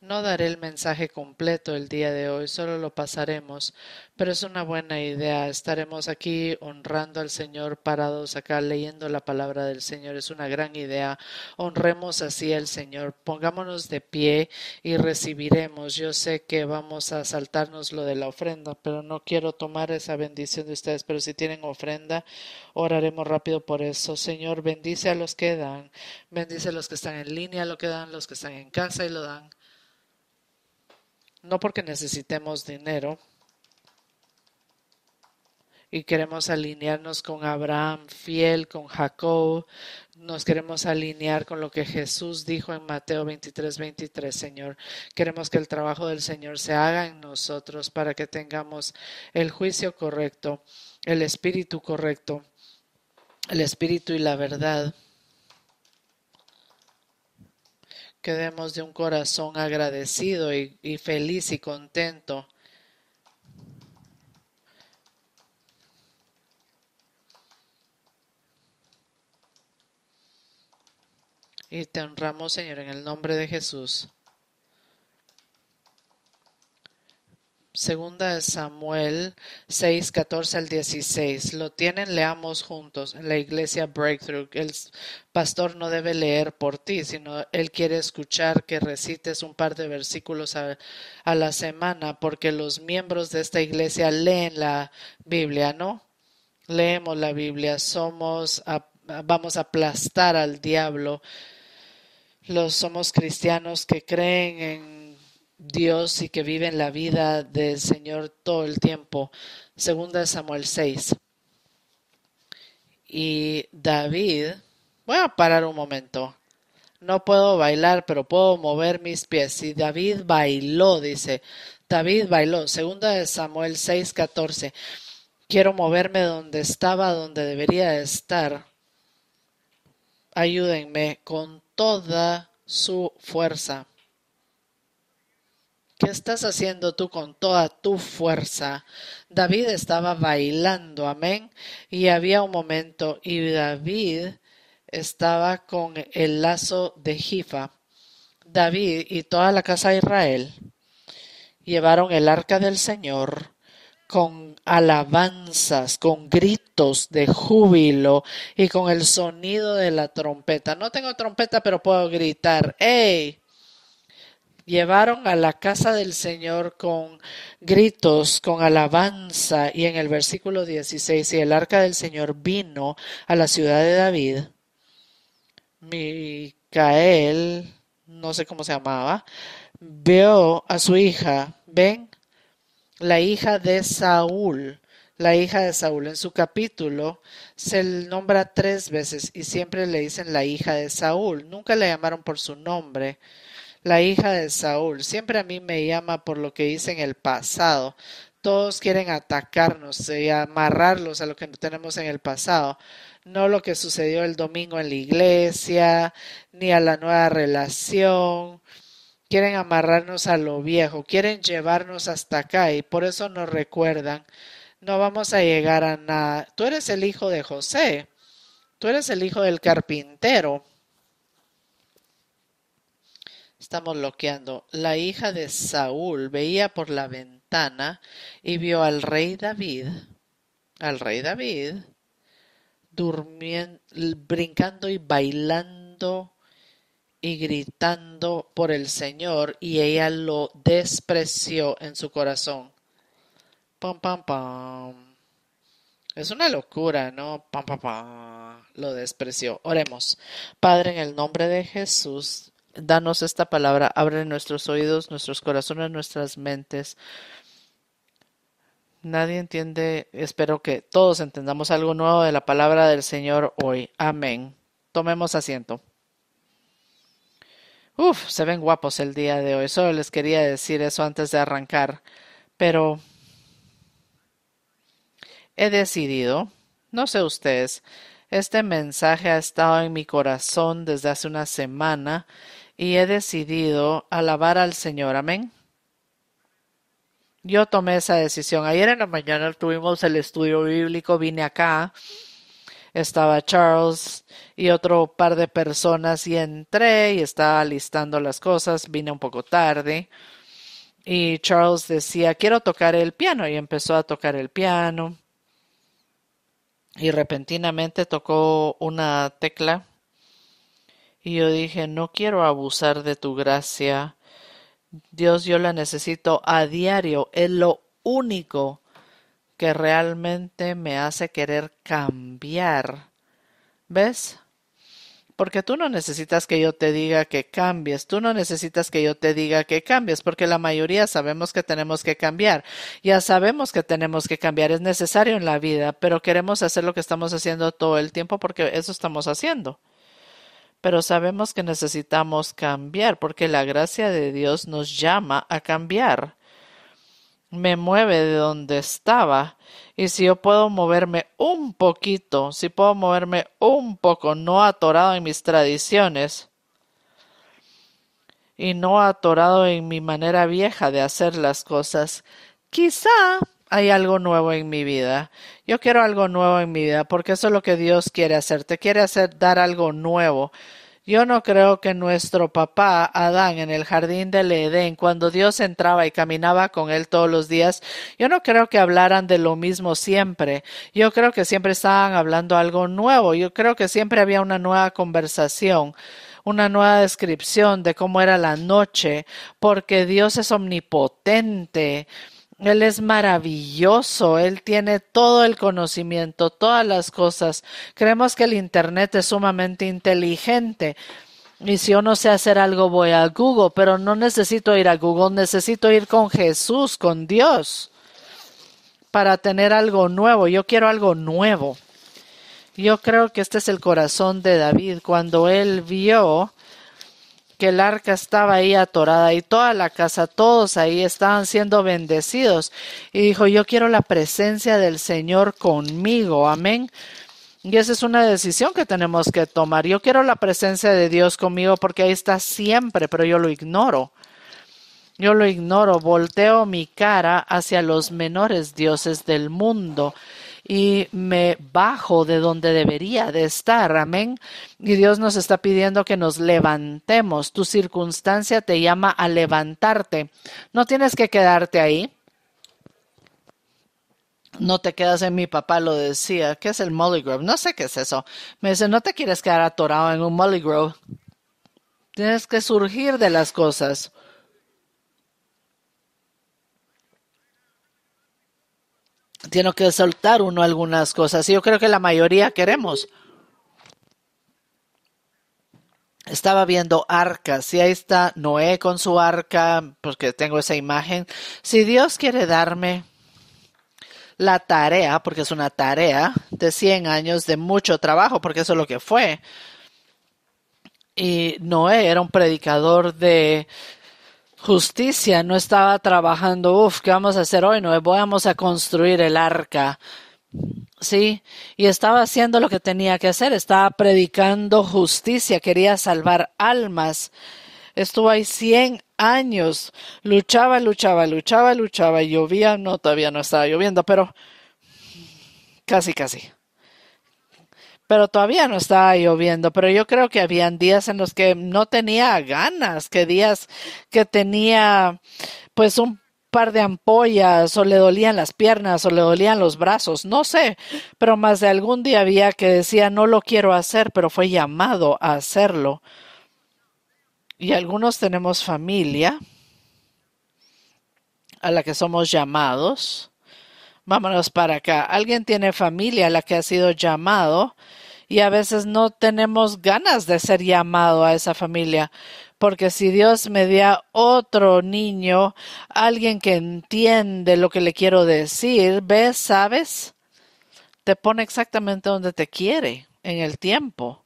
No daré el mensaje completo el día de hoy, solo lo pasaremos, pero es una buena idea. Estaremos aquí honrando al Señor, parados acá leyendo la palabra del Señor. Es una gran idea. Honremos así al Señor. Pongámonos de pie y recibiremos. Yo sé que vamos a saltarnos lo de la ofrenda, pero no quiero tomar esa bendición de ustedes. Pero si tienen ofrenda, oraremos rápido por eso. Señor, bendice a los que dan, bendice a los que están en línea, lo que dan, los que están en casa y lo dan no porque necesitemos dinero y queremos alinearnos con Abraham fiel, con Jacob, nos queremos alinear con lo que Jesús dijo en Mateo 23, 23, Señor. Queremos que el trabajo del Señor se haga en nosotros para que tengamos el juicio correcto, el espíritu correcto, el espíritu y la verdad. Quedemos de un corazón agradecido y, y feliz y contento. Y te honramos, Señor, en el nombre de Jesús. Segunda de Samuel 6, 14 al 16. Lo tienen, leamos juntos. En la iglesia Breakthrough, el pastor no debe leer por ti, sino él quiere escuchar que recites un par de versículos a, la semana, porque los miembros de esta iglesia leen la Biblia, ¿no? Leemos la Biblia, somos, vamos a aplastar al diablo. Los somos cristianos que creen en Dios y que viven la vida del Señor todo el tiempo. Segunda Samuel 6. Y David, voy a parar un momento. No puedo bailar, pero puedo mover mis pies. Y David bailó, dice. David bailó. Segunda de Samuel 6, 14. Quiero moverme donde estaba, donde debería estar. Ayúdenme con toda su fuerza. ¿Qué estás haciendo tú con toda tu fuerza? David estaba bailando, amén. Y había un momento y David estaba con el lazo de Jifa. David y toda la casa de Israel llevaron el arca del Señor con alabanzas, con gritos de júbilo y con el sonido de la trompeta. No tengo trompeta, pero puedo gritar, ¡Ey! llevaron a la casa del Señor con gritos, con alabanza. Y en el versículo 16, y el arca del Señor vino a la ciudad de David, Micael, no sé cómo se llamaba, vio a su hija, ven, la hija de Saúl. La hija de Saúl en su capítulo se le nombra tres veces y siempre le dicen la hija de Saúl. Nunca la llamaron por su nombre la hija de Saúl, siempre a mí me llama por lo que hice en el pasado. Todos quieren atacarnos y amarrarlos a lo que tenemos en el pasado, no lo que sucedió el domingo en la iglesia, ni a la nueva relación. Quieren amarrarnos a lo viejo, quieren llevarnos hasta acá y por eso nos recuerdan, no vamos a llegar a nada. Tú eres el hijo de José, tú eres el hijo del carpintero estamos bloqueando. La hija de Saúl veía por la ventana y vio al rey David, al rey David, durmiendo, brincando y bailando y gritando por el Señor y ella lo despreció en su corazón. Pam, pam, pam. Es una locura, ¿no? Pam, pam, pam. Lo despreció. Oremos. Padre, en el nombre de Jesús, danos esta palabra, abre nuestros oídos, nuestros corazones, nuestras mentes. Nadie entiende, espero que todos entendamos algo nuevo de la palabra del Señor hoy. Amén. Tomemos asiento. Uf, se ven guapos el día de hoy. Solo les quería decir eso antes de arrancar. Pero he decidido, no sé ustedes, este mensaje ha estado en mi corazón desde hace una semana y he decidido alabar al Señor. Amén. Yo tomé esa decisión. Ayer en la mañana tuvimos el estudio bíblico, vine acá, estaba Charles y otro par de personas y entré y estaba listando las cosas, vine un poco tarde y Charles decía, quiero tocar el piano y empezó a tocar el piano y repentinamente tocó una tecla y yo dije, no quiero abusar de tu gracia. Dios, yo la necesito a diario. Es lo único que realmente me hace querer cambiar. ¿Ves? Porque tú no necesitas que yo te diga que cambies, tú no necesitas que yo te diga que cambies, porque la mayoría sabemos que tenemos que cambiar, ya sabemos que tenemos que cambiar, es necesario en la vida, pero queremos hacer lo que estamos haciendo todo el tiempo porque eso estamos haciendo pero sabemos que necesitamos cambiar porque la gracia de Dios nos llama a cambiar. Me mueve de donde estaba y si yo puedo moverme un poquito, si puedo moverme un poco, no atorado en mis tradiciones y no atorado en mi manera vieja de hacer las cosas, quizá hay algo nuevo en mi vida. Yo quiero algo nuevo en mi vida porque eso es lo que Dios quiere hacer. Te quiere hacer dar algo nuevo. Yo no creo que nuestro papá Adán en el jardín del Edén, cuando Dios entraba y caminaba con él todos los días, yo no creo que hablaran de lo mismo siempre. Yo creo que siempre estaban hablando algo nuevo. Yo creo que siempre había una nueva conversación una nueva descripción de cómo era la noche, porque Dios es omnipotente. Él es maravilloso, Él tiene todo el conocimiento, todas las cosas. Creemos que el Internet es sumamente inteligente. Y si yo no sé hacer algo, voy a Google, pero no necesito ir a Google, necesito ir con Jesús, con Dios, para tener algo nuevo. Yo quiero algo nuevo. Yo creo que este es el corazón de David. Cuando él vio que el arca estaba ahí atorada y toda la casa, todos ahí estaban siendo bendecidos. Y dijo, yo quiero la presencia del Señor conmigo, amén. Y esa es una decisión que tenemos que tomar. Yo quiero la presencia de Dios conmigo porque ahí está siempre, pero yo lo ignoro. Yo lo ignoro, volteo mi cara hacia los menores dioses del mundo y me bajo de donde debería de estar. Amén. Y Dios nos está pidiendo que nos levantemos. Tu circunstancia te llama a levantarte. No tienes que quedarte ahí. No te quedas en mi papá, lo decía. ¿Qué es el mollygrove? No sé qué es eso. Me dice, no te quieres quedar atorado en un mollygrove? Tienes que surgir de las cosas. tiene que soltar uno algunas cosas. Y yo creo que la mayoría queremos. Estaba viendo arcas y ahí está Noé con su arca, porque tengo esa imagen. Si Dios quiere darme la tarea, porque es una tarea de 100 años de mucho trabajo, porque eso es lo que fue. Y Noé era un predicador de Justicia no estaba trabajando, uff, ¿qué vamos a hacer hoy? No, vamos a construir el arca. Sí, y estaba haciendo lo que tenía que hacer, estaba predicando justicia, quería salvar almas. Estuvo ahí 100 años, luchaba, luchaba, luchaba, luchaba, y llovía, no, todavía no estaba lloviendo, pero casi, casi pero todavía no estaba lloviendo, pero yo creo que habían días en los que no tenía ganas, que días que tenía pues un par de ampollas o le dolían las piernas o le dolían los brazos, no sé, pero más de algún día había que decía no lo quiero hacer, pero fue llamado a hacerlo. Y algunos tenemos familia a la que somos llamados vámonos para acá. Alguien tiene familia a la que ha sido llamado y a veces no tenemos ganas de ser llamado a esa familia. Porque si Dios me da otro niño, alguien que entiende lo que le quiero decir, ves, sabes, te pone exactamente donde te quiere en el tiempo.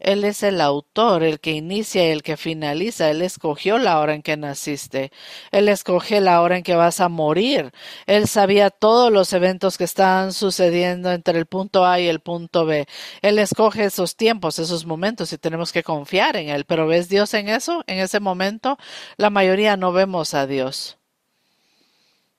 Él es el autor, el que inicia y el que finaliza. Él escogió la hora en que naciste. Él escoge la hora en que vas a morir. Él sabía todos los eventos que están sucediendo entre el punto A y el punto B. Él escoge esos tiempos, esos momentos y tenemos que confiar en Él. Pero ¿ves Dios en eso? En ese momento, la mayoría no vemos a Dios.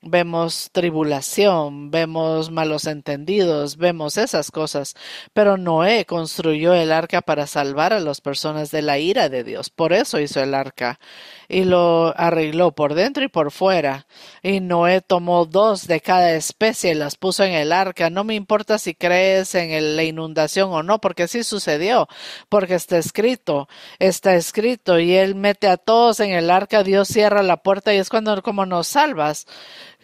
Vemos tribulación, vemos malos entendidos, vemos esas cosas. Pero Noé construyó el arca para salvar a las personas de la ira de Dios. Por eso hizo el arca y lo arregló por dentro y por fuera. Y Noé tomó dos de cada especie y las puso en el arca. No me importa si crees en la inundación o no, porque sí sucedió, porque está escrito, está escrito. Y él mete a todos en el arca, Dios cierra la puerta y es cuando como nos salvas.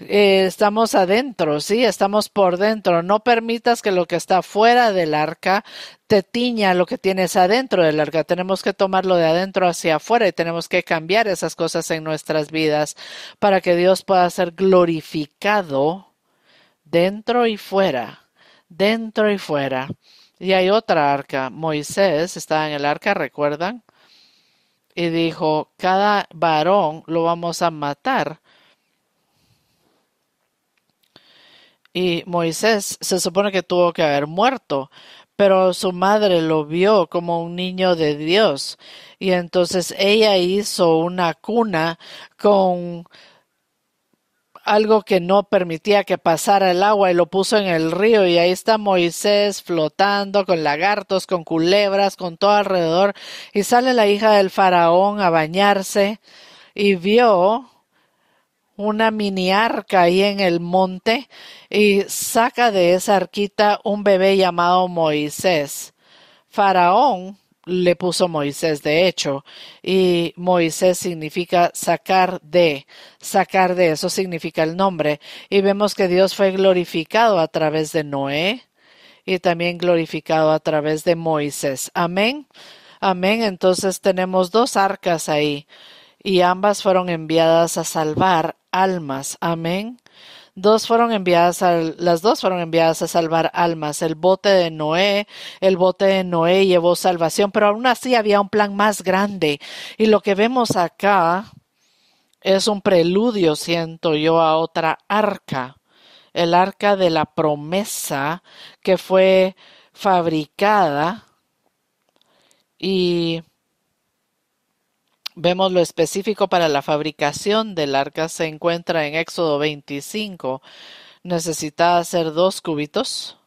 Eh, estamos adentro, sí, estamos por dentro. No permitas que lo que está fuera del arca te tiña lo que tienes adentro del arca. Tenemos que tomarlo de adentro hacia afuera y tenemos que cambiar esas cosas en nuestras vidas para que Dios pueda ser glorificado dentro y fuera, dentro y fuera. Y hay otra arca. Moisés estaba en el arca, ¿recuerdan? Y dijo, cada varón lo vamos a matar y Moisés se supone que tuvo que haber muerto, pero su madre lo vio como un niño de Dios y entonces ella hizo una cuna con algo que no permitía que pasara el agua y lo puso en el río y ahí está Moisés flotando con lagartos, con culebras, con todo alrededor y sale la hija del faraón a bañarse y vio una mini arca ahí en el monte y saca de esa arquita un bebé llamado Moisés. Faraón le puso Moisés, de hecho, y Moisés significa sacar de, sacar de, eso significa el nombre, y vemos que Dios fue glorificado a través de Noé y también glorificado a través de Moisés. Amén, amén, entonces tenemos dos arcas ahí y ambas fueron enviadas a salvar almas. Amén. Dos fueron enviadas a, las dos fueron enviadas a salvar almas. El bote de Noé, el bote de Noé llevó salvación, pero aún así había un plan más grande. Y lo que vemos acá es un preludio, siento yo, a otra arca, el arca de la promesa que fue fabricada y Vemos lo específico para la fabricación del arca se encuentra en Éxodo 25. Necesita hacer dos cúbitos.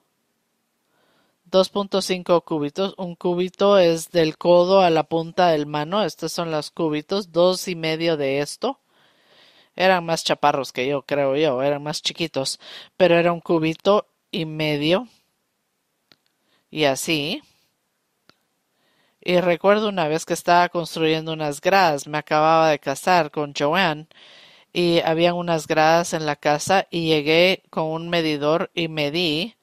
2.5 cubitos. Un cubito es del codo a la punta del mano. Estos son los cubitos. Dos y medio de esto. Eran más chaparros que yo, creo yo. Eran más chiquitos. Pero era un cubito y medio. Y así. Y recuerdo una vez que estaba construyendo unas gradas, me acababa de casar con Joanne y había unas gradas en la casa y llegué con un medidor y medí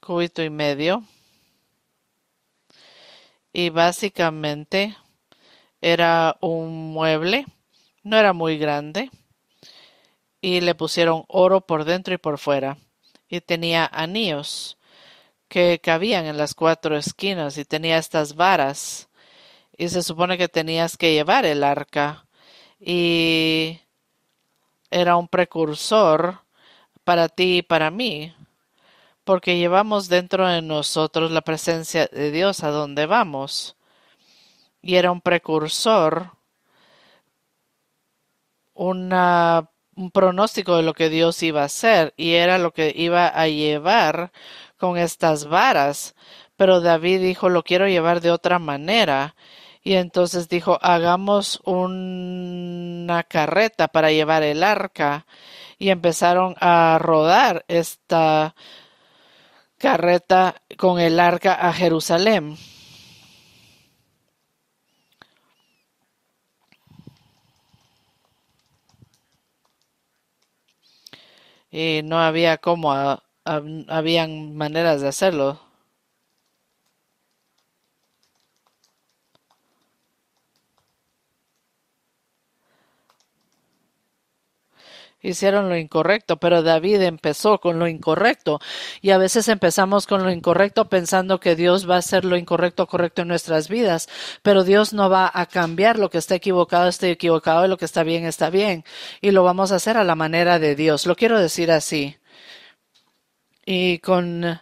Cubito y medio y básicamente era un mueble, no era muy grande, y le pusieron oro por dentro y por fuera, y tenía anillos que cabían en las cuatro esquinas y tenía estas varas y se supone que tenías que llevar el arca y era un precursor para ti y para mí porque llevamos dentro de nosotros la presencia de Dios a donde vamos y era un precursor una un pronóstico de lo que Dios iba a hacer y era lo que iba a llevar con estas varas. Pero David dijo, lo quiero llevar de otra manera. Y entonces dijo, hagamos una carreta para llevar el arca. Y empezaron a rodar esta carreta con el arca a Jerusalén. y no había como... habían maneras de hacerlo. hicieron lo incorrecto, pero David empezó con lo incorrecto. Y a veces empezamos con lo incorrecto pensando que Dios va a hacer lo incorrecto correcto en nuestras vidas, pero Dios no va a cambiar lo que está equivocado, está equivocado y lo que está bien, está bien. Y lo vamos a hacer a la manera de Dios. Lo quiero decir así. Y con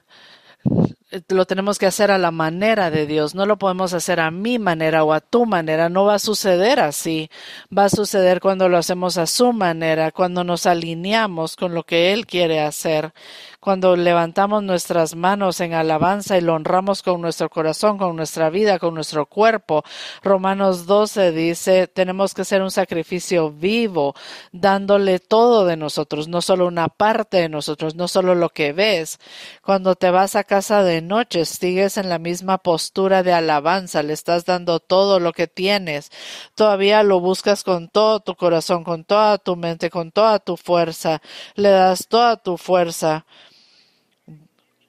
eh, lo tenemos que hacer a la manera de Dios, no lo podemos hacer a mi manera o a tu manera, no va a suceder así, va a suceder cuando lo hacemos a su manera, cuando nos alineamos con lo que Él quiere hacer, cuando levantamos nuestras manos en alabanza y lo honramos con nuestro corazón, con nuestra vida, con nuestro cuerpo. Romanos 12 dice, tenemos que ser un sacrificio vivo, dándole todo de nosotros, no solo una parte de nosotros, no solo lo que ves. Cuando te vas a casa de noche, sigues en la misma postura de alabanza, le estás dando todo lo que tienes. Todavía lo buscas con todo tu corazón, con toda tu mente, con toda tu fuerza. Le das toda tu fuerza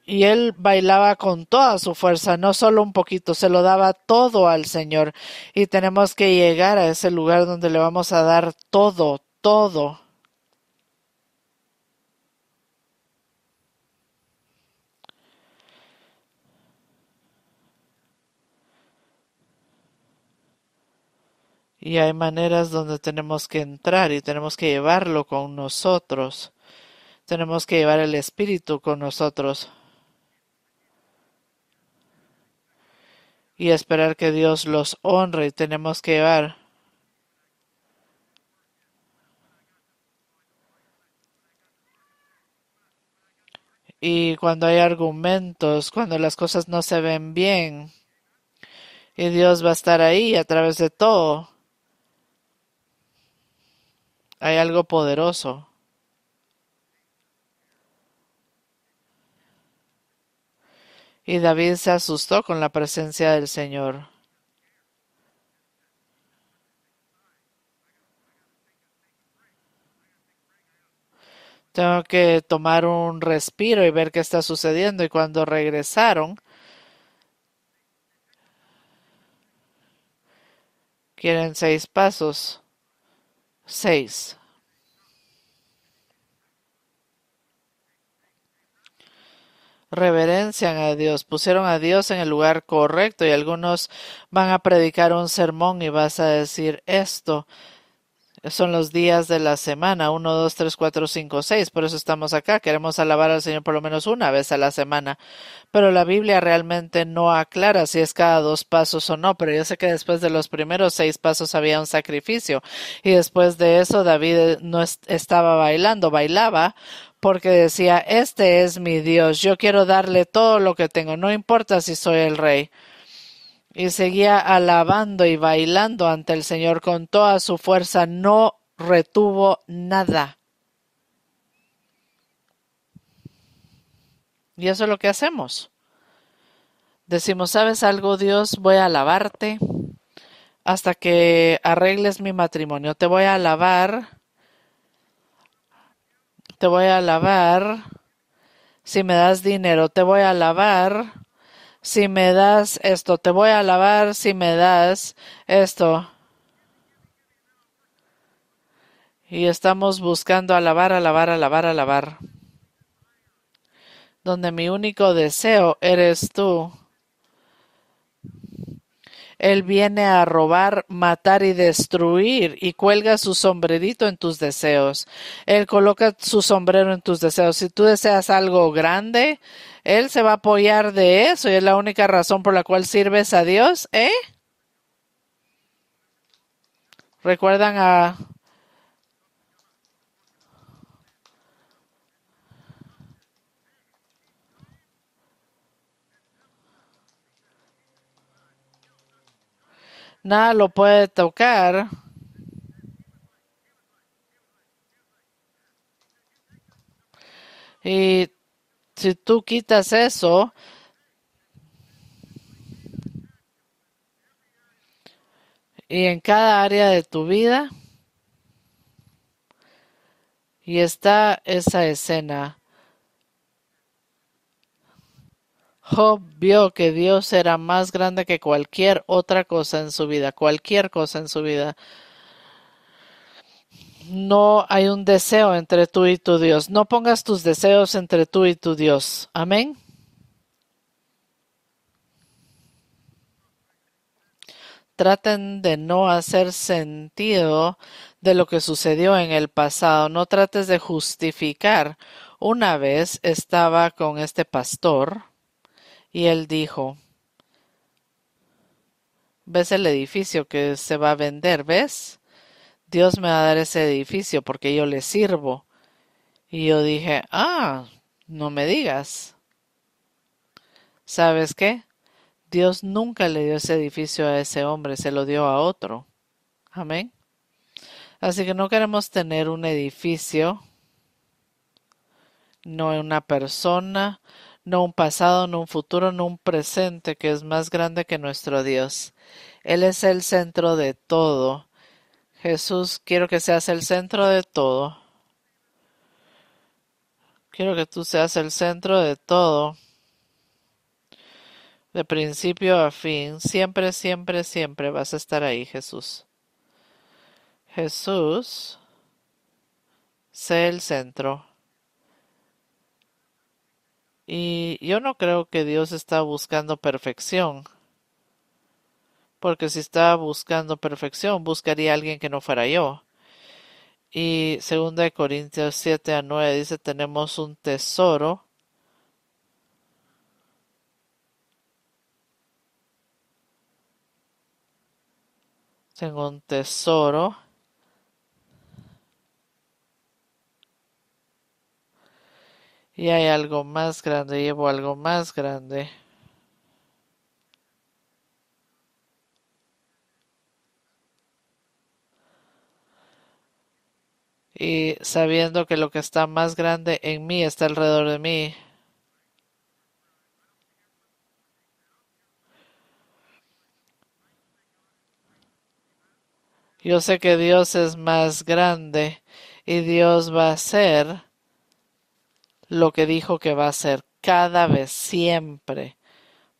y él bailaba con toda su fuerza, no solo un poquito, se lo daba todo al Señor. Y tenemos que llegar a ese lugar donde le vamos a dar todo, todo. Y hay maneras donde tenemos que entrar y tenemos que llevarlo con nosotros. Tenemos que llevar el Espíritu con nosotros. y esperar que Dios los honre. Y Tenemos que llevar y cuando hay argumentos, cuando las cosas no se ven bien. Y Dios va a estar ahí a través de todo. Hay algo poderoso. Y David se asustó con la presencia del Señor. Tengo que tomar un respiro y ver qué está sucediendo. Y cuando regresaron, quieren seis pasos. Seis. reverencian a Dios, pusieron a Dios en el lugar correcto y algunos van a predicar un sermón y vas a decir esto son los días de la semana, Uno, dos, tres, cuatro, cinco, seis. Por eso estamos acá. Queremos alabar al Señor por lo menos una vez a la semana. Pero la Biblia realmente no aclara si es cada dos pasos o no. Pero yo sé que después de los primeros seis pasos había un sacrificio. Y después de eso David eh, no estaba bailando, bailaba porque decía, este es mi Dios. Yo quiero darle todo lo que tengo. No importa si soy el rey y seguía alabando y bailando ante el Señor con toda su fuerza, no retuvo nada. Y eso es lo que hacemos. Decimos, ¿sabes algo, Dios? Voy a alabarte hasta que arregles mi matrimonio. Te voy a alabar. Te voy a alabar. Si me das dinero, te voy a alabar si me das esto, te voy a alabar si me das esto. Y estamos buscando alabar, alabar, alabar, alabar. Donde mi único deseo eres tú. Él viene a robar, matar y destruir y cuelga su sombrerito en tus deseos. Él coloca su sombrero en tus deseos. Si tú deseas algo grande, él se va a apoyar de eso y es la única razón por la cual sirves a Dios, ¿eh? ¿Recuerdan a nada lo puede tocar. Y si tú quitas eso, y en cada área de tu vida, y está esa escena. Job vio que Dios era más grande que cualquier otra cosa en su vida, cualquier cosa en su vida no hay un deseo entre tú y tu Dios. No pongas tus deseos entre tú y tu Dios. Amén. Traten de no hacer sentido de lo que sucedió en el pasado. No trates de justificar. Una vez estaba con este pastor y él dijo, ¿ves el edificio que se va a vender? ¿Ves? Dios me va a dar ese edificio porque yo le sirvo. Y yo dije, ah, no me digas. ¿Sabes qué? Dios nunca le dio ese edificio a ese hombre, se lo dio a otro. Amén. Así que no queremos tener un edificio, no una persona, no un pasado, no un futuro, no un presente que es más grande que nuestro Dios. Él es el centro de todo Jesús, quiero que seas el centro de todo. Quiero que tú seas el centro de todo. De principio a fin, siempre, siempre, siempre vas a estar ahí, Jesús. Jesús, sé el centro. Y yo no creo que Dios está buscando perfección porque si estaba buscando perfección, buscaría a alguien que no fuera yo. Y 2 Corintios 7 a 9 dice, tenemos un tesoro. Tengo un tesoro. Y hay algo más grande, llevo algo más grande. y sabiendo que lo que está más grande en mí está alrededor de mí. Yo sé que Dios es más grande y Dios va a ser lo que dijo que va a ser cada vez, siempre,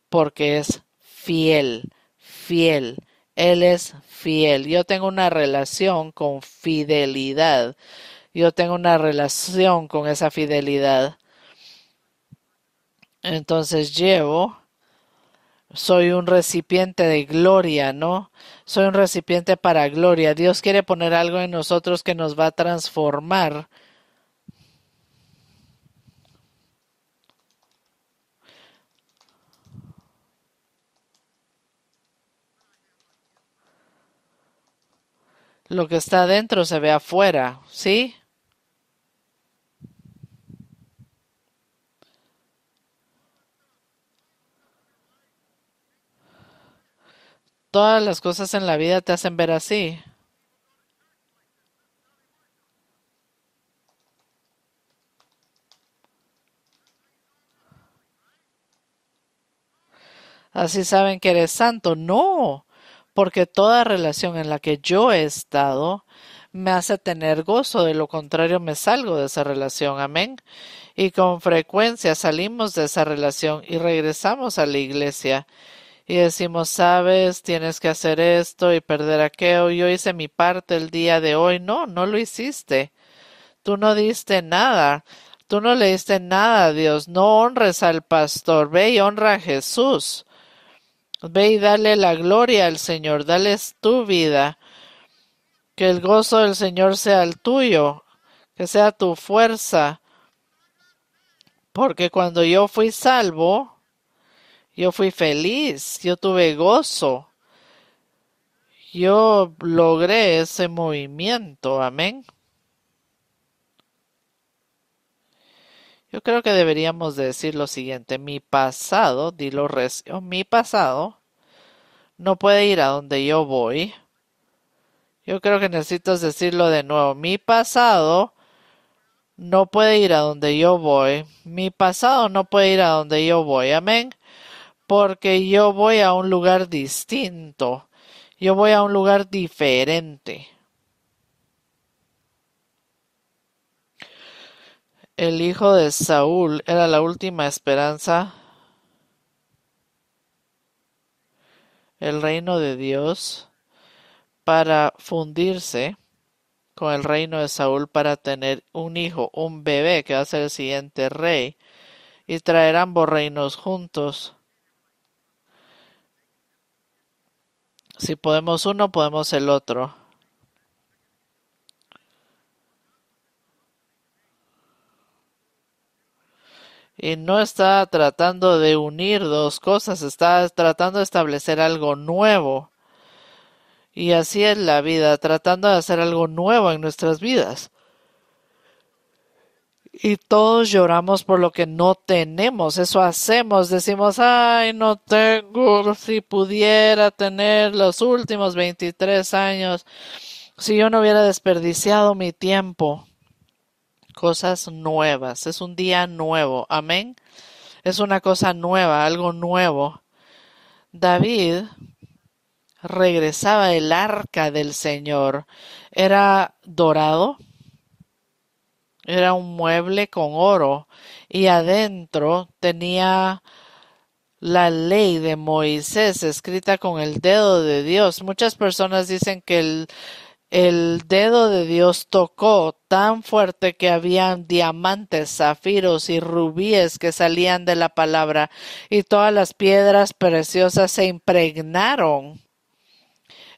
porque es fiel, fiel, él es fiel. Yo tengo una relación con fidelidad. Yo tengo una relación con esa fidelidad. Entonces llevo, soy un recipiente de gloria, ¿no? Soy un recipiente para gloria. Dios quiere poner algo en nosotros que nos va a transformar Lo que está adentro se ve afuera, ¿sí? Todas las cosas en la vida te hacen ver así. Así saben que eres santo. No, porque toda relación en la que yo he estado me hace tener gozo, de lo contrario me salgo de esa relación, amén. Y con frecuencia salimos de esa relación y regresamos a la iglesia y decimos, sabes, tienes que hacer esto y perder aquello, yo hice mi parte el día de hoy, no, no lo hiciste, tú no diste nada. Tú no le diste nada a Dios, no honres al pastor, ve y honra a Jesús. Ve y dale la gloria al Señor, dale tu vida. Que el gozo del Señor sea el tuyo, que sea tu fuerza. Porque cuando yo fui salvo, yo fui feliz, yo tuve gozo. Yo logré ese movimiento, amén. Yo creo que deberíamos decir lo siguiente, mi pasado, dilo recio, oh, mi pasado no puede ir a donde yo voy. Yo creo que necesitas decirlo de nuevo, mi pasado no puede ir a donde yo voy, mi pasado no puede ir a donde yo voy, amén, porque yo voy a un lugar distinto, yo voy a un lugar diferente. El hijo de Saúl era la última esperanza el reino de Dios para fundirse con el reino de Saúl para tener un hijo, un bebé que va a ser el siguiente rey y traer ambos reinos juntos. Si podemos uno, podemos el otro. Y eh, no está tratando de unir dos cosas, está tratando de establecer algo nuevo. Y así es la vida, tratando de hacer algo nuevo en nuestras vidas. Y todos lloramos por lo que no tenemos, eso hacemos, decimos, ay, no tengo, si pudiera tener los últimos 23 años, si yo no hubiera desperdiciado mi tiempo cosas nuevas. Es un día nuevo. Amén. Es una cosa nueva, algo nuevo. David regresaba el arca del Señor. Era dorado. Era un mueble con oro y adentro tenía la ley de Moisés escrita con el dedo de Dios. Muchas personas dicen que el, el dedo de Dios tocó tan fuerte que habían diamantes, zafiros y rubíes que salían de la palabra, y todas las piedras preciosas se impregnaron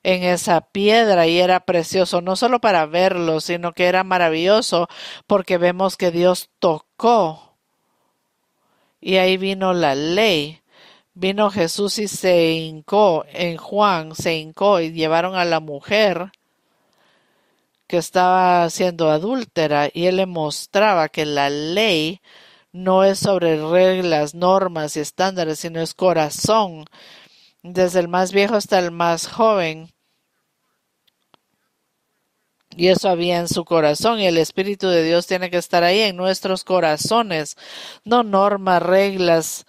en esa piedra y era precioso, no solo para verlo, sino que era maravilloso porque vemos que Dios tocó. Y ahí vino la ley. Vino Jesús y se hincó en Juan, se hincó y llevaron a la mujer que estaba siendo adúltera y él le mostraba que la ley no es sobre reglas, normas y estándares, sino es corazón, desde el más viejo hasta el más joven. Y eso había en su corazón y el Espíritu de Dios tiene que estar ahí en nuestros corazones, no normas, reglas,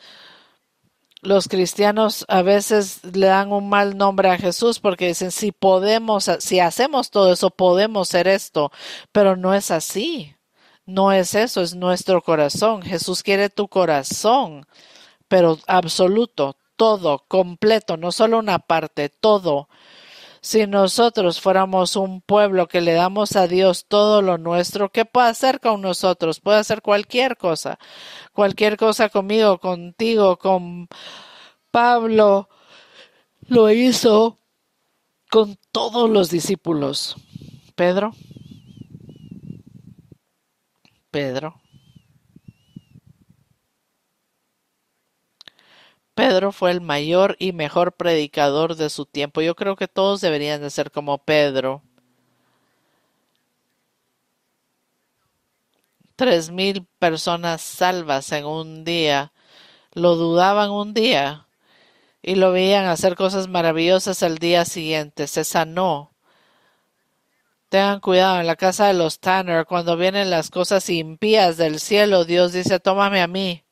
los cristianos a veces le dan un mal nombre a Jesús porque dicen, si podemos, si hacemos todo eso, podemos ser esto, pero no es así. No es eso, es nuestro corazón. Jesús quiere tu corazón, pero absoluto, todo, completo, no solo una parte, todo. Si nosotros fuéramos un pueblo que le damos a Dios todo lo nuestro, ¿qué puede hacer con nosotros? Puede hacer cualquier cosa, cualquier cosa conmigo, contigo, con Pablo. Lo hizo con todos los discípulos. Pedro. Pedro. Pedro fue el mayor y mejor predicador de su tiempo. Yo creo que todos deberían de ser como Pedro. Tres mil personas salvas en un día. Lo dudaban un día y lo veían hacer cosas maravillosas el día siguiente. Se sanó. Tengan cuidado en la casa de los Tanner. Cuando vienen las cosas impías del cielo, Dios dice, tómame a mí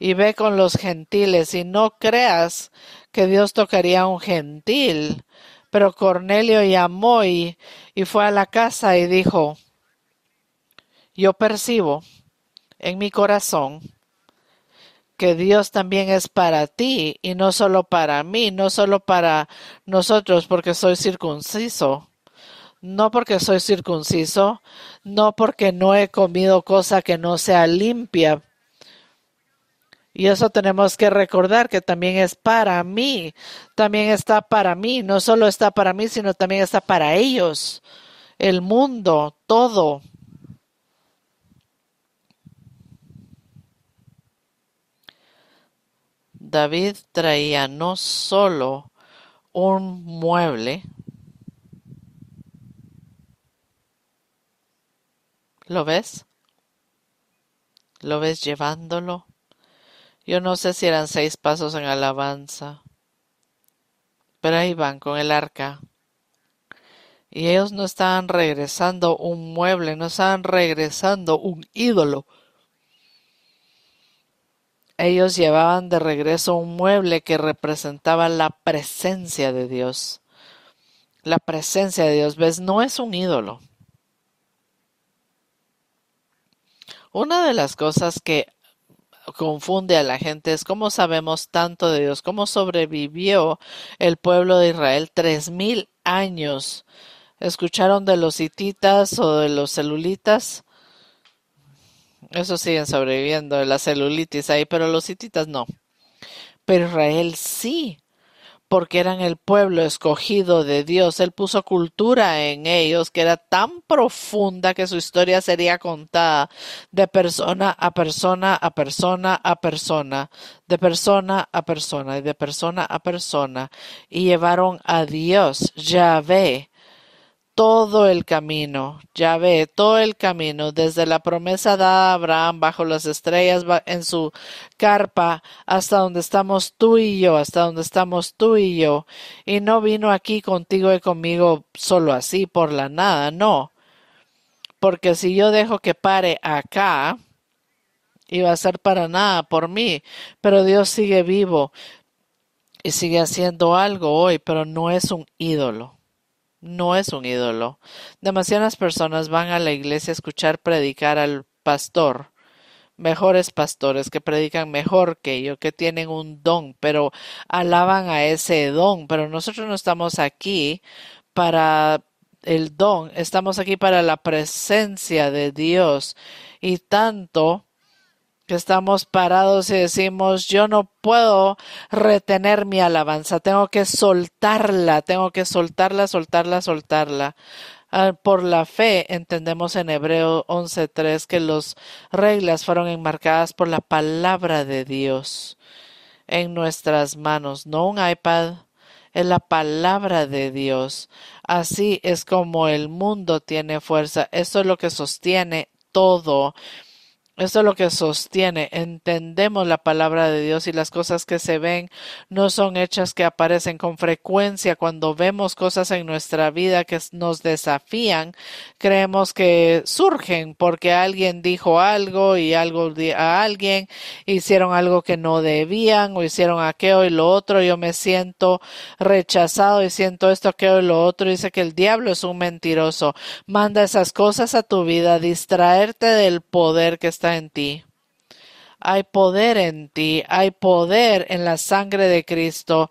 y ve con los gentiles y no creas que Dios tocaría a un gentil. Pero Cornelio llamó y, y fue a la casa y dijo, yo percibo en mi corazón que Dios también es para ti y no solo para mí, no solo para nosotros porque soy circunciso, no porque soy circunciso, no porque no he comido cosa que no sea limpia, y eso tenemos que recordar que también es para mí, también está para mí, no solo está para mí, sino también está para ellos, el mundo, todo. David traía no solo un mueble, ¿lo ves? ¿Lo ves llevándolo? Yo no sé si eran seis pasos en alabanza, pero ahí van con el arca. Y ellos no estaban regresando un mueble, no estaban regresando un ídolo. Ellos llevaban de regreso un mueble que representaba la presencia de Dios. La presencia de Dios, ¿ves? No es un ídolo. Una de las cosas que confunde a la gente es cómo sabemos tanto de Dios, cómo sobrevivió el pueblo de Israel tres mil años. ¿Escucharon de los hititas o de los celulitas? eso siguen sobreviviendo, la celulitis ahí, pero los hititas no. Pero Israel sí porque eran el pueblo escogido de Dios. Él puso cultura en ellos que era tan profunda que su historia sería contada de persona a persona a persona a persona, de persona a persona y de persona a persona. Y llevaron a Dios, Yahvé, todo el camino, ya ve, todo el camino, desde la promesa dada a Abraham bajo las estrellas en su carpa, hasta donde estamos tú y yo, hasta donde estamos tú y yo. Y no vino aquí contigo y conmigo solo así, por la nada, no. Porque si yo dejo que pare acá, iba a ser para nada por mí, pero Dios sigue vivo y sigue haciendo algo hoy, pero no es un ídolo no es un ídolo. Demasiadas personas van a la iglesia a escuchar predicar al pastor, mejores pastores que predican mejor que yo, que tienen un don, pero alaban a ese don, pero nosotros no estamos aquí para el don, estamos aquí para la presencia de Dios y tanto estamos parados y decimos, yo no puedo retener mi alabanza, tengo que soltarla, tengo que soltarla, soltarla, soltarla. Ah, por la fe entendemos en Hebreo 11.3 que las reglas fueron enmarcadas por la palabra de Dios en nuestras manos, no un iPad, es la palabra de Dios. Así es como el mundo tiene fuerza, eso es lo que sostiene todo. Esto es lo que sostiene. Entendemos la palabra de Dios y las cosas que se ven no son hechas que aparecen con frecuencia. Cuando vemos cosas en nuestra vida que nos desafían, creemos que surgen porque alguien dijo algo y algo a alguien hicieron algo que no debían o hicieron aquello y lo otro. Yo me siento rechazado y siento esto, aquello y lo otro. Dice que el diablo es un mentiroso. Manda esas cosas a tu vida, distraerte del poder que está en ti. Hay poder en ti, hay poder en la sangre de Cristo,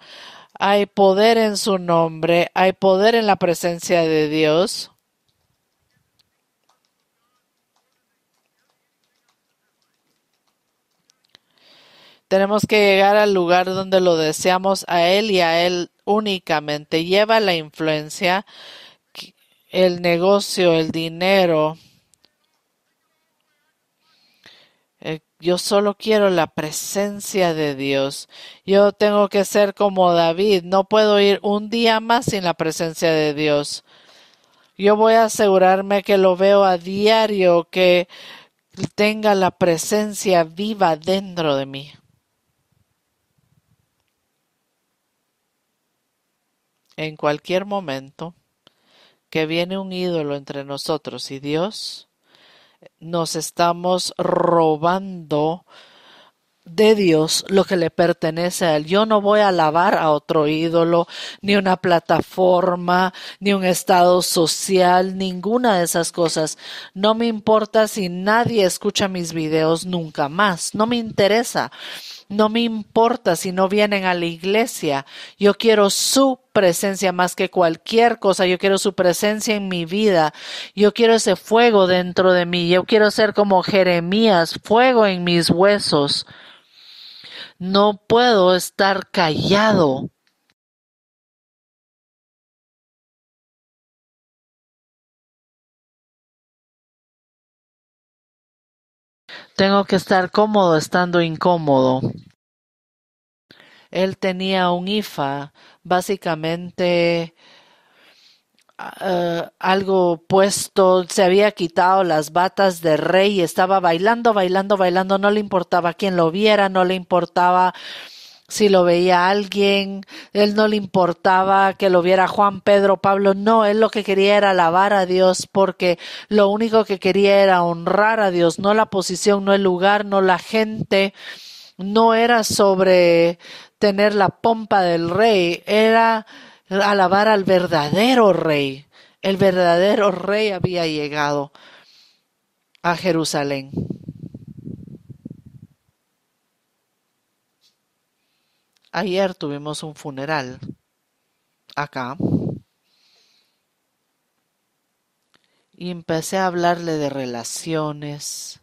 hay poder en su nombre, hay poder en la presencia de Dios. Tenemos que llegar al lugar donde lo deseamos a Él y a Él únicamente. Lleva la influencia, el negocio, el dinero, Eh, yo solo quiero la presencia de Dios. Yo tengo que ser como David. No puedo ir un día más sin la presencia de Dios. Yo voy a asegurarme que lo veo a diario, que tenga la presencia viva dentro de mí. En cualquier momento que viene un ídolo entre nosotros y Dios, nos estamos robando de Dios lo que le pertenece a Él. Yo no voy a alabar a otro ídolo, ni una plataforma, ni un estado social, ninguna de esas cosas. No me importa si nadie escucha mis videos nunca más. No me interesa. No me importa si no vienen a la iglesia. Yo quiero su presencia más que cualquier cosa. Yo quiero su presencia en mi vida. Yo quiero ese fuego dentro de mí. Yo quiero ser como Jeremías, fuego en mis huesos. No puedo estar callado. Tengo que estar cómodo estando incómodo. Él tenía un IFA, básicamente eh, algo puesto, se había quitado las batas de rey, y estaba bailando, bailando, bailando, no le importaba quién lo viera, no le importaba si lo veía alguien, él no le importaba que lo viera Juan, Pedro, Pablo, no, él lo que quería era alabar a Dios porque lo único que quería era honrar a Dios, no la posición, no el lugar, no la gente, no era sobre tener la pompa del rey, era alabar al verdadero rey. El verdadero rey había llegado a Jerusalén. Ayer tuvimos un funeral acá y empecé a hablarle de relaciones.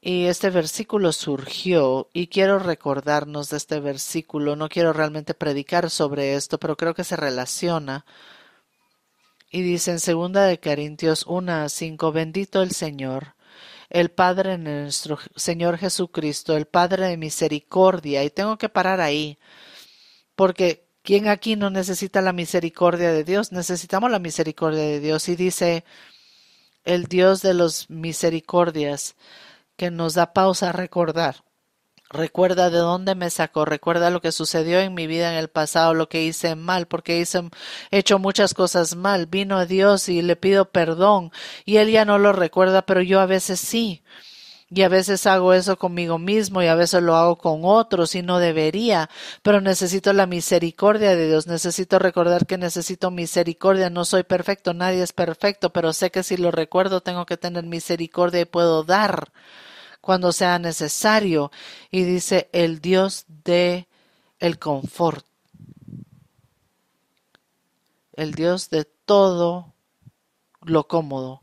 Y este versículo surgió y quiero recordarnos de este versículo. No quiero realmente predicar sobre esto, pero creo que se relaciona. Y dice en segunda de Corintios 1 a 5, bendito el Señor, el Padre nuestro Señor Jesucristo, el Padre de misericordia. Y tengo que parar ahí, porque ¿quién aquí no necesita la misericordia de Dios? Necesitamos la misericordia de Dios. Y dice el Dios de las misericordias, que nos da pausa a recordar. Recuerda de dónde me sacó, recuerda lo que sucedió en mi vida en el pasado, lo que hice mal, porque hice, he hecho muchas cosas mal. Vino a Dios y le pido perdón y Él ya no lo recuerda, pero yo a veces sí. Y a veces hago eso conmigo mismo y a veces lo hago con otros y no debería, pero necesito la misericordia de Dios, necesito recordar que necesito misericordia, no soy perfecto, nadie es perfecto, pero sé que si lo recuerdo tengo que tener misericordia y puedo dar cuando sea necesario. Y dice el Dios de el confort. El Dios de todo lo cómodo.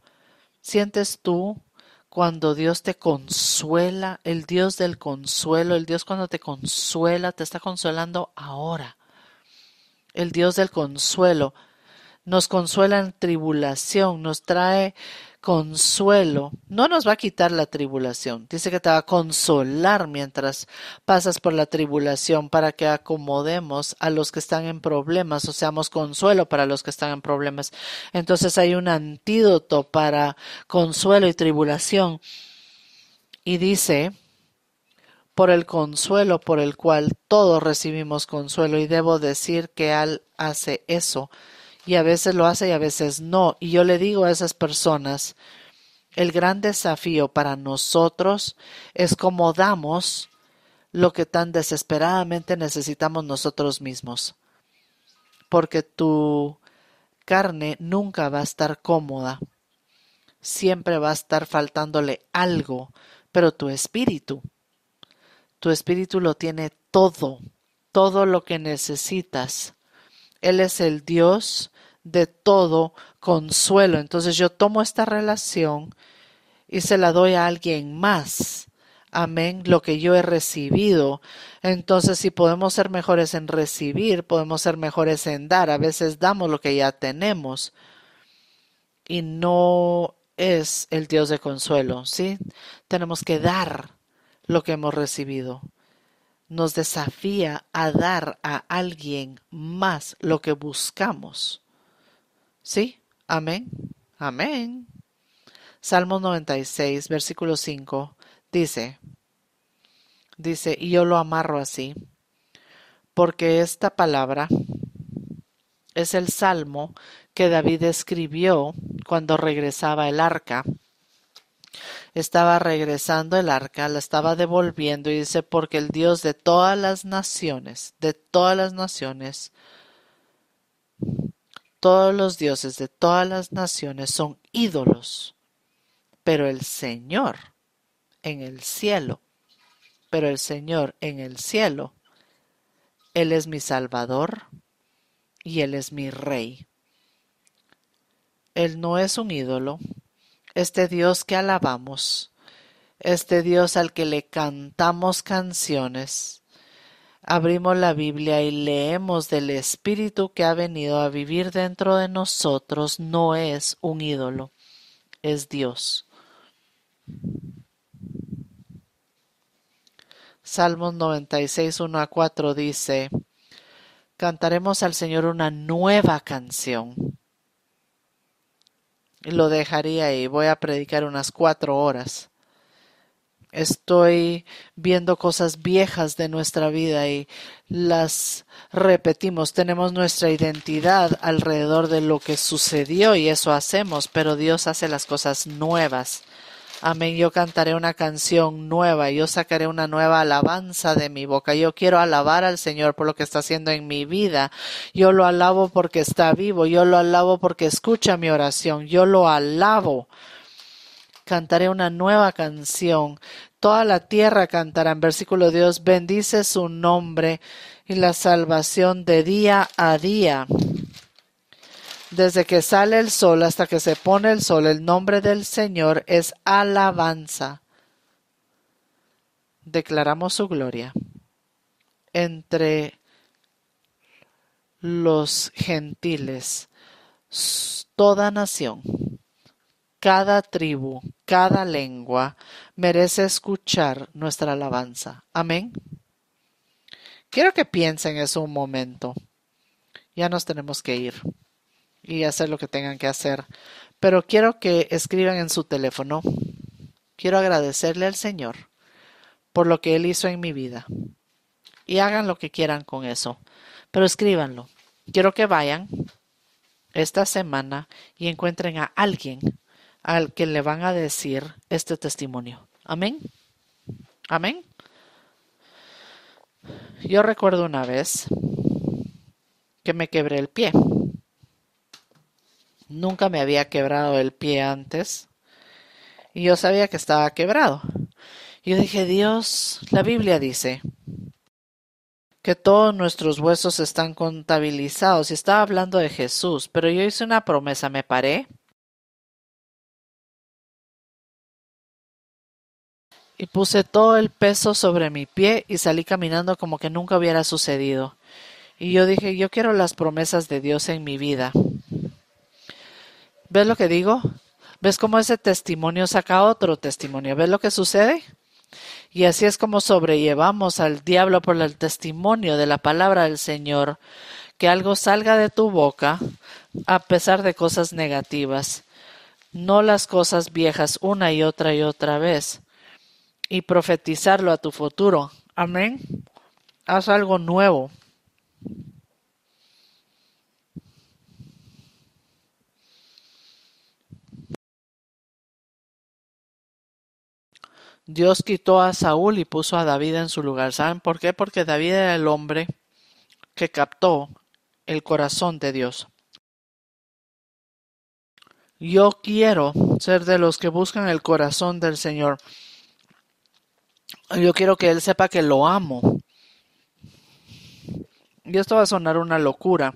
¿Sientes tú cuando Dios te consuela, el Dios del consuelo, el Dios cuando te consuela, te está consolando ahora? El Dios del consuelo nos consuela en tribulación, nos trae consuelo. No nos va a quitar la tribulación. Dice que te va a consolar mientras pasas por la tribulación para que acomodemos a los que están en problemas o seamos consuelo para los que están en problemas. Entonces hay un antídoto para consuelo y tribulación. Y dice, por el consuelo por el cual todos recibimos consuelo. Y debo decir que Al hace eso y a veces lo hace y a veces no. Y yo le digo a esas personas, el gran desafío para nosotros es cómo damos lo que tan desesperadamente necesitamos nosotros mismos. Porque tu carne nunca va a estar cómoda. Siempre va a estar faltándole algo, pero tu espíritu, tu espíritu lo tiene todo, todo lo que necesitas. Él es el Dios de todo consuelo. Entonces yo tomo esta relación y se la doy a alguien más. Amén, lo que yo he recibido. Entonces, si podemos ser mejores en recibir, podemos ser mejores en dar. A veces damos lo que ya tenemos y no es el Dios de consuelo, ¿sí? Tenemos que dar lo que hemos recibido. Nos desafía a dar a alguien más lo que buscamos. Sí, amén, amén. Salmo 96, versículo 5, dice, dice, y yo lo amarro así, porque esta palabra es el salmo que David escribió cuando regresaba el arca. Estaba regresando el arca, la estaba devolviendo y dice, porque el Dios de todas las naciones, de todas las naciones, todos los dioses de todas las naciones son ídolos, pero el Señor en el cielo, pero el Señor en el cielo, Él es mi Salvador y Él es mi Rey. Él no es un ídolo, este Dios que alabamos, este Dios al que le cantamos canciones, abrimos la Biblia y leemos del Espíritu que ha venido a vivir dentro de nosotros, no es un ídolo, es Dios. Salmos 96, 1 a 4 dice, cantaremos al Señor una nueva canción. Lo dejaría y voy a predicar unas cuatro horas. Estoy viendo cosas viejas de nuestra vida y las repetimos. Tenemos nuestra identidad alrededor de lo que sucedió y eso hacemos, pero Dios hace las cosas nuevas. Amén. Yo cantaré una canción nueva. Yo sacaré una nueva alabanza de mi boca. Yo quiero alabar al Señor por lo que está haciendo en mi vida. Yo lo alabo porque está vivo. Yo lo alabo porque escucha mi oración. Yo lo alabo cantaré una nueva canción. Toda la tierra cantará. En versículo Dios bendice su nombre y la salvación de día a día. Desde que sale el sol hasta que se pone el sol, el nombre del Señor es alabanza. Declaramos su gloria entre los gentiles, toda nación. Cada tribu, cada lengua merece escuchar nuestra alabanza. Amén. Quiero que piensen eso un momento. Ya nos tenemos que ir y hacer lo que tengan que hacer. Pero quiero que escriban en su teléfono. Quiero agradecerle al Señor por lo que Él hizo en mi vida. Y hagan lo que quieran con eso. Pero escríbanlo. Quiero que vayan esta semana y encuentren a alguien al que le van a decir este testimonio. Amén. Amén. Yo recuerdo una vez que me quebré el pie. Nunca me había quebrado el pie antes y yo sabía que estaba quebrado. Yo dije, Dios, la Biblia dice que todos nuestros huesos están contabilizados y estaba hablando de Jesús, pero yo hice una promesa, me paré y puse todo el peso sobre mi pie y salí caminando como que nunca hubiera sucedido. Y yo dije, yo quiero las promesas de Dios en mi vida. ¿Ves lo que digo? ¿Ves cómo ese testimonio saca otro testimonio? ¿Ves lo que sucede? Y así es como sobrellevamos al diablo por el testimonio de la palabra del Señor, que algo salga de tu boca a pesar de cosas negativas, no las cosas viejas una y otra y otra vez y profetizarlo a tu futuro. Amén. Haz algo nuevo. Dios quitó a Saúl y puso a David en su lugar. ¿Saben por qué? Porque David era el hombre que captó el corazón de Dios. Yo quiero ser de los que buscan el corazón del Señor yo quiero que él sepa que lo amo. Y esto va a sonar una locura.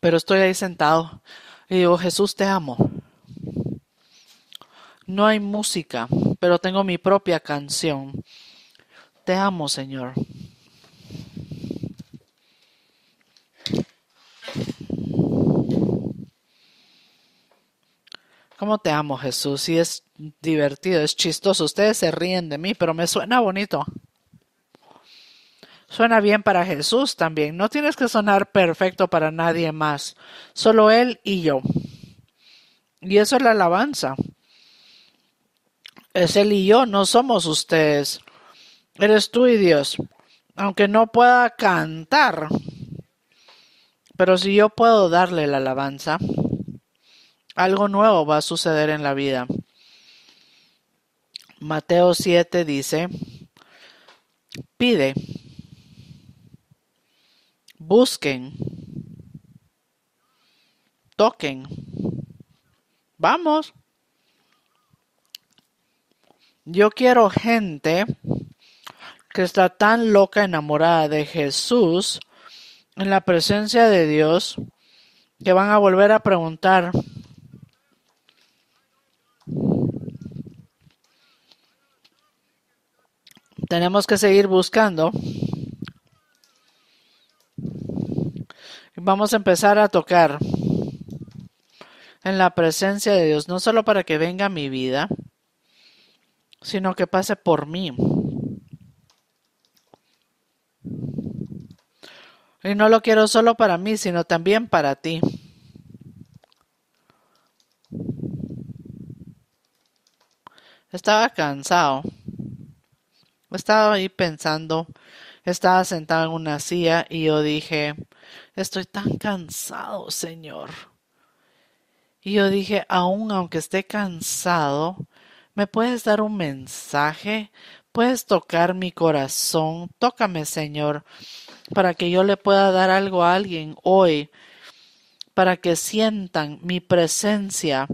Pero estoy ahí sentado y digo, Jesús, te amo. No hay música, pero tengo mi propia canción. Te amo, Señor. ¿Cómo te amo, Jesús? Y es divertido, es chistoso. Ustedes se ríen de mí, pero me suena bonito. Suena bien para Jesús también. No tienes que sonar perfecto para nadie más, solo Él y yo. Y eso es la alabanza. Es Él y yo, no somos ustedes. Eres tú y Dios. Aunque no pueda cantar, pero si yo puedo darle la alabanza, algo nuevo va a suceder en la vida. Mateo 7 dice, pide, busquen, toquen. Vamos. Yo quiero gente que está tan loca enamorada de Jesús en la presencia de Dios que van a volver a preguntar Tenemos que seguir buscando. Vamos a empezar a tocar en la presencia de Dios, no solo para que venga mi vida, sino que pase por mí. Y no lo quiero solo para mí, sino también para ti. Estaba cansado. Estaba ahí pensando, estaba sentada en una silla y yo dije, estoy tan cansado, Señor. Y yo dije, aún aunque esté cansado, ¿me puedes dar un mensaje? ¿Puedes tocar mi corazón? Tócame, Señor, para que yo le pueda dar algo a alguien hoy, para que sientan mi presencia,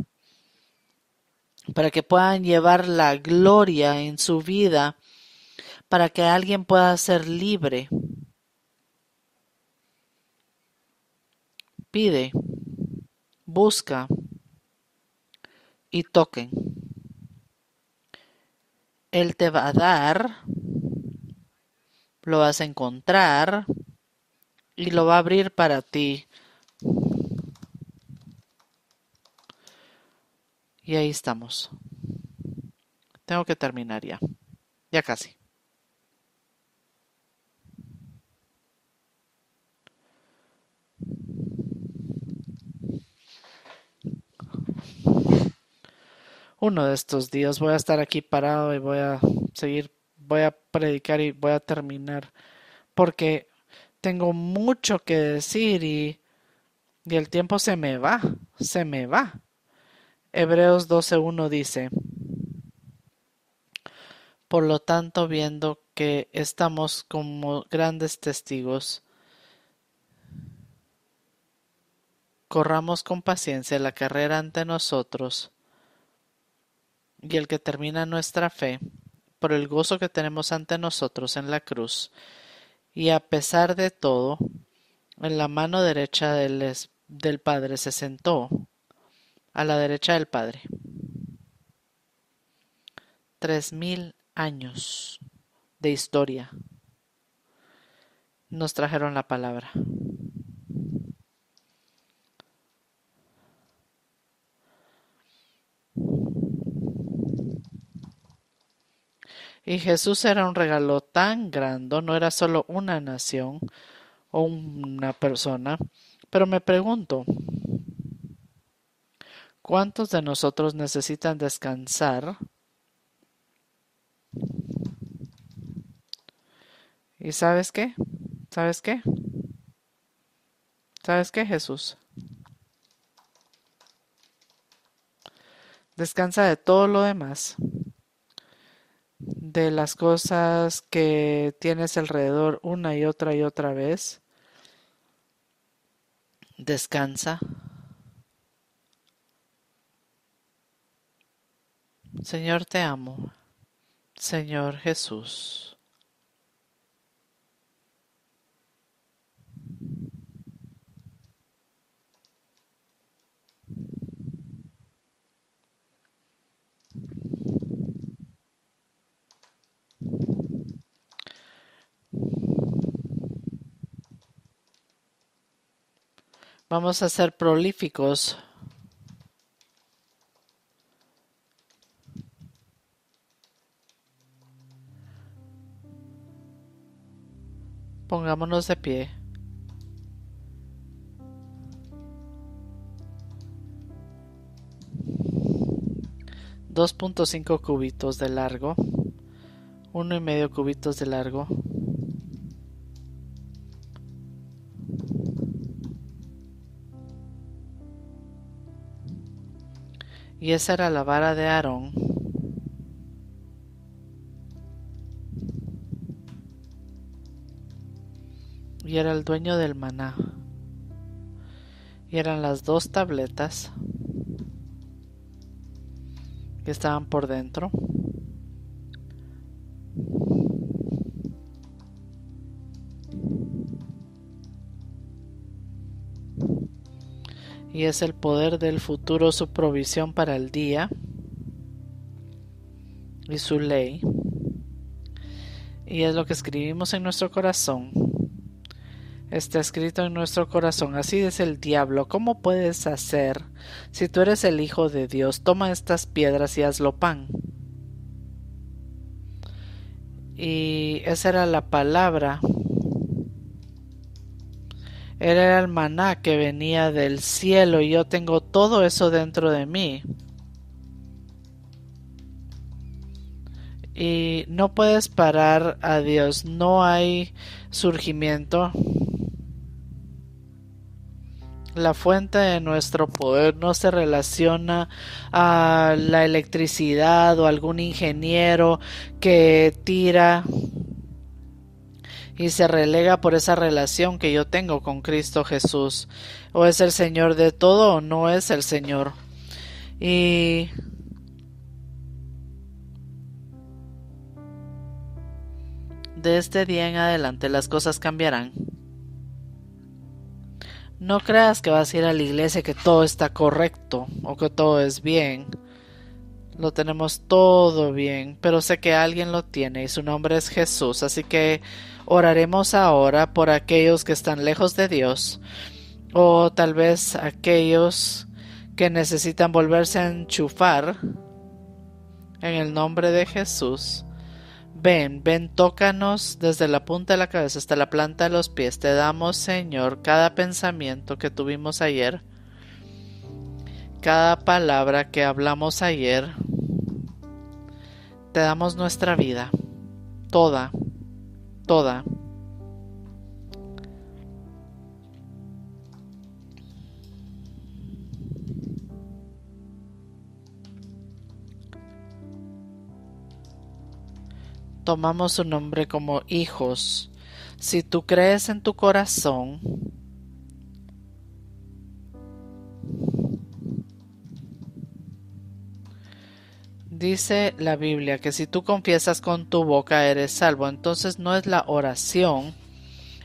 para que puedan llevar la gloria en su vida para que alguien pueda ser libre. Pide, busca y toquen. Él te va a dar, lo vas a encontrar y lo va a abrir para ti. Y ahí estamos. Tengo que terminar ya. Ya casi. Uno de estos días voy a estar aquí parado y voy a seguir, voy a predicar y voy a terminar porque tengo mucho que decir y, y el tiempo se me va, se me va. Hebreos 12.1 dice, por lo tanto, viendo que estamos como grandes testigos, Corramos con paciencia la carrera ante nosotros, y el que termina nuestra fe, por el gozo que tenemos ante nosotros en la cruz, y a pesar de todo, en la mano derecha del, Padre se sentó, a la derecha del Padre. Tres mil años de historia nos trajeron la palabra. Y Jesús era un regalo tan grande, no era solo una nación o una persona. Pero me pregunto, ¿cuántos de nosotros necesitan descansar? ¿Y sabes qué? ¿Sabes qué? ¿Sabes qué, Jesús? Descansa de todo lo demás de las cosas que tienes alrededor una y otra y otra vez. Descansa. Señor, te amo. Señor Jesús. Vamos a ser prolíficos. Pongámonos de pie. Dos punto cinco cubitos de largo uno y medio cubitos de largo. Y esa era la vara de Aarón. Y era el dueño del maná. Y eran las dos tabletas que estaban por dentro. y es el poder del futuro su provisión para el día y su ley. Y es lo que escribimos en nuestro corazón. Está escrito en nuestro corazón. Así es el diablo. ¿Cómo puedes hacer? Si tú eres el Hijo de Dios, toma estas piedras y hazlo pan. Y esa era la palabra era el maná que venía del cielo y yo tengo todo eso dentro de mí. Y no puedes parar a Dios, no hay surgimiento. La fuente de nuestro poder no se relaciona a la electricidad o algún ingeniero que tira y se relega por esa relación que yo tengo con Cristo Jesús. O es el Señor de todo o no es el Señor. Y de este día en adelante las cosas cambiarán. No creas que vas a ir a la iglesia que todo está correcto o que todo es bien. Lo tenemos todo bien, pero sé que alguien lo tiene y su nombre es Jesús, así que Oraremos ahora por aquellos que están lejos de Dios, o tal vez aquellos que necesitan volverse a enchufar. En el nombre de Jesús. Ven, ven, tócanos desde la punta de la cabeza hasta la planta de los pies. Te damos, Señor, cada pensamiento que tuvimos ayer, cada palabra que hablamos ayer. Te damos nuestra vida, toda toda. Tomamos su nombre como hijos. Si tú crees en tu corazón Dice la Biblia que si tú confiesas con tu boca eres salvo. Entonces no es la oración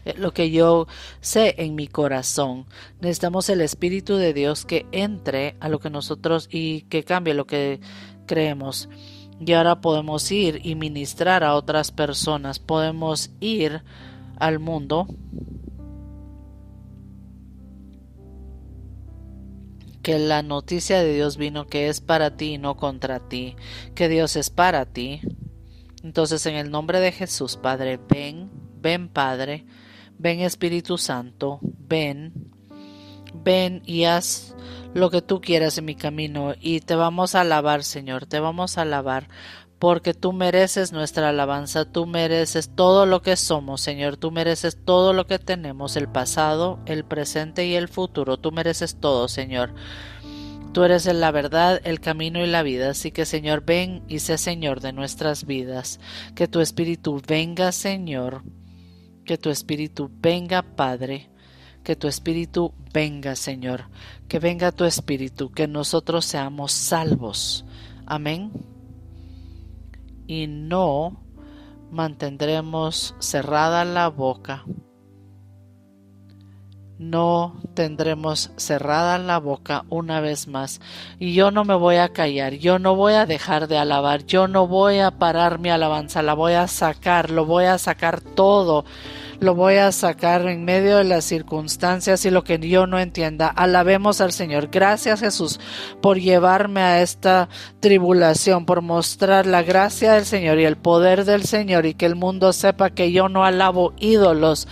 eh, lo que yo sé en mi corazón. Necesitamos el Espíritu de Dios que entre a lo que nosotros y que cambie lo que creemos. Y ahora podemos ir y ministrar a otras personas. Podemos ir al mundo que la noticia de Dios vino que es para ti y no contra ti, que Dios es para ti. Entonces en el nombre de Jesús, Padre, ven, ven Padre, ven Espíritu Santo, ven, ven y haz lo que tú quieras en mi camino y te vamos a alabar, Señor, te vamos a alabar porque tú mereces nuestra alabanza, tú mereces todo lo que somos, Señor, tú mereces todo lo que tenemos, el pasado, el presente y el futuro, tú mereces todo, Señor. Tú eres la verdad, el camino y la vida, así que Señor, ven y sé Señor de nuestras vidas, que tu Espíritu venga, Señor, que tu Espíritu venga, Padre, que tu Espíritu venga, Señor, que venga tu Espíritu, que nosotros seamos salvos. Amén y no mantendremos cerrada la boca. No tendremos cerrada la boca una vez más. Y yo no me voy a callar, yo no voy a dejar de alabar, yo no voy a parar mi alabanza, la voy a sacar, lo voy a sacar todo lo voy a sacar en medio de las circunstancias y lo que yo no entienda. Alabemos al Señor. Gracias Jesús por llevarme a esta tribulación, por mostrar la gracia del Señor y el poder del Señor y que el mundo sepa que yo no alabo ídolos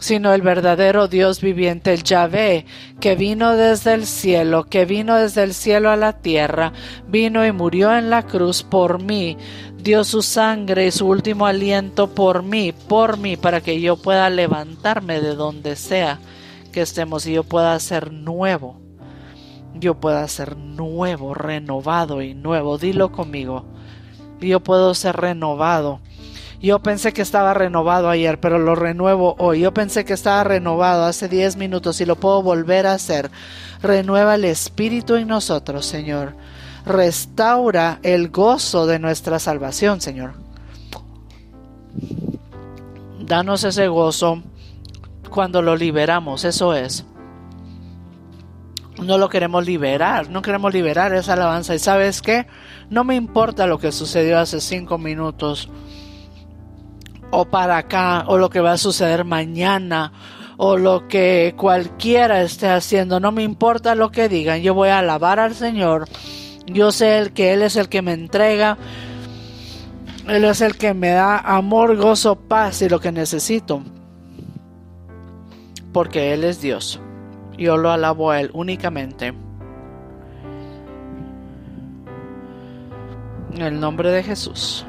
sino el verdadero Dios viviente, el Yahvé, que vino desde el cielo, que vino desde el cielo a la tierra, vino y murió en la cruz por mí, dio su sangre y su último aliento por mí, por mí, para que yo pueda levantarme de donde sea que estemos y yo pueda ser nuevo. Yo pueda ser nuevo, renovado y nuevo. Dilo conmigo. Yo puedo ser renovado. Yo pensé que estaba renovado ayer, pero lo renuevo hoy. Yo pensé que estaba renovado hace diez minutos y lo puedo volver a hacer. Renueva el espíritu en nosotros, Señor restaura el gozo de nuestra salvación, Señor. Danos ese gozo cuando lo liberamos, eso es. No lo queremos liberar, no queremos liberar esa alabanza. ¿Y sabes qué? No me importa lo que sucedió hace cinco minutos, o para acá, o lo que va a suceder mañana, o lo que cualquiera esté haciendo. No me importa lo que digan, yo voy a alabar al Señor yo sé que Él es el que me entrega. Él es el que me da amor, gozo, paz y lo que necesito. Porque Él es Dios. Yo lo alabo a Él únicamente. En el nombre de Jesús.